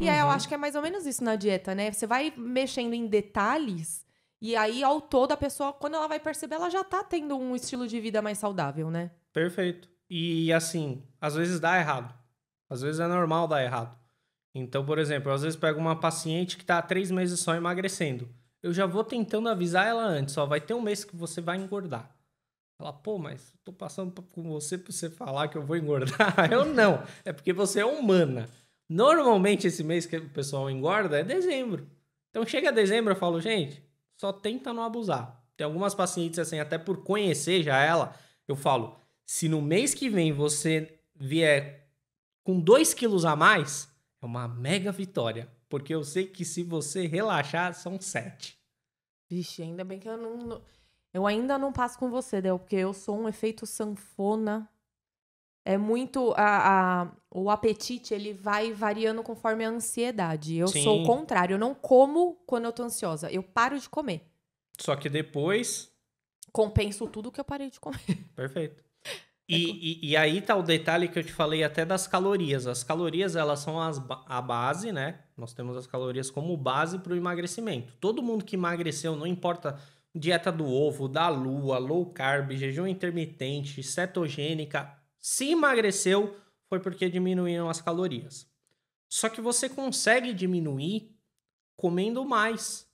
E uhum. eu acho que é mais ou menos isso na dieta, né? Você vai mexendo em detalhes e aí ao todo a pessoa, quando ela vai perceber, ela já tá tendo um estilo de vida mais saudável, né? Perfeito. E assim, às vezes dá errado. Às vezes é normal dar errado. Então, por exemplo, eu às vezes pego uma paciente que está há três meses só emagrecendo. Eu já vou tentando avisar ela antes, ó, vai ter um mês que você vai engordar. Ela, pô, mas eu tô passando com você pra você falar que eu vou engordar. eu não. É porque você é humana. Normalmente esse mês que o pessoal engorda é dezembro. Então chega dezembro, eu falo, gente, só tenta não abusar. Tem algumas pacientes assim, até por conhecer já ela, eu falo, se no mês que vem você vier com 2 quilos a mais, é uma mega vitória. Porque eu sei que se você relaxar, são 7. Vixe, ainda bem que eu não. Eu ainda não passo com você, Del, porque eu sou um efeito sanfona é muito a, a, o apetite ele vai variando conforme a ansiedade. Eu Sim. sou o contrário, eu não como quando eu tô ansiosa, eu paro de comer. Só que depois compenso tudo que eu parei de comer. Perfeito. É e, é. e, e, aí tá o detalhe que eu te falei até das calorias. As calorias, elas são as, a base, né? Nós temos as calorias como base para o emagrecimento. Todo mundo que emagreceu, não importa dieta do ovo, da lua, low carb, jejum intermitente, cetogênica, se emagreceu, foi porque diminuíram as calorias. Só que você consegue diminuir comendo mais.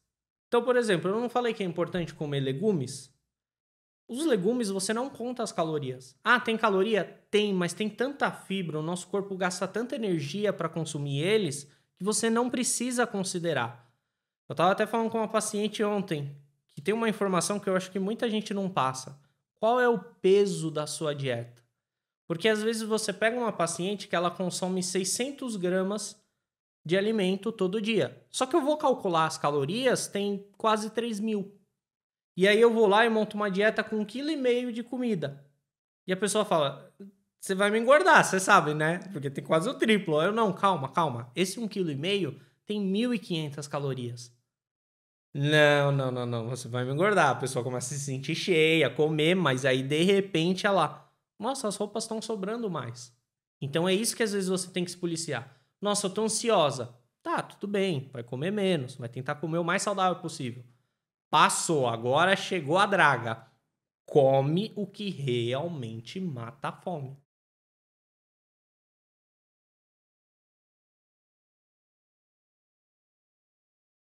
Então, por exemplo, eu não falei que é importante comer legumes? Os legumes você não conta as calorias. Ah, tem caloria? Tem, mas tem tanta fibra, o nosso corpo gasta tanta energia para consumir eles que você não precisa considerar. Eu estava até falando com uma paciente ontem que tem uma informação que eu acho que muita gente não passa. Qual é o peso da sua dieta? Porque às vezes você pega uma paciente que ela consome 600 gramas de alimento todo dia. Só que eu vou calcular as calorias, tem quase 3 mil. E aí eu vou lá e monto uma dieta com 1,5 kg de comida. E a pessoa fala, você vai me engordar, você sabe, né? Porque tem quase o triplo. Eu, não, calma, calma. Esse 1,5 kg tem 1.500 calorias. Não, não, não, não, você vai me engordar. A pessoa começa a se sentir cheia, comer, mas aí de repente ela nossa, as roupas estão sobrando mais. Então é isso que às vezes você tem que se policiar. Nossa, eu tô ansiosa. Tá, tudo bem, vai comer menos, vai tentar comer o mais saudável possível. Passou, agora chegou a draga. Come o que realmente mata a fome.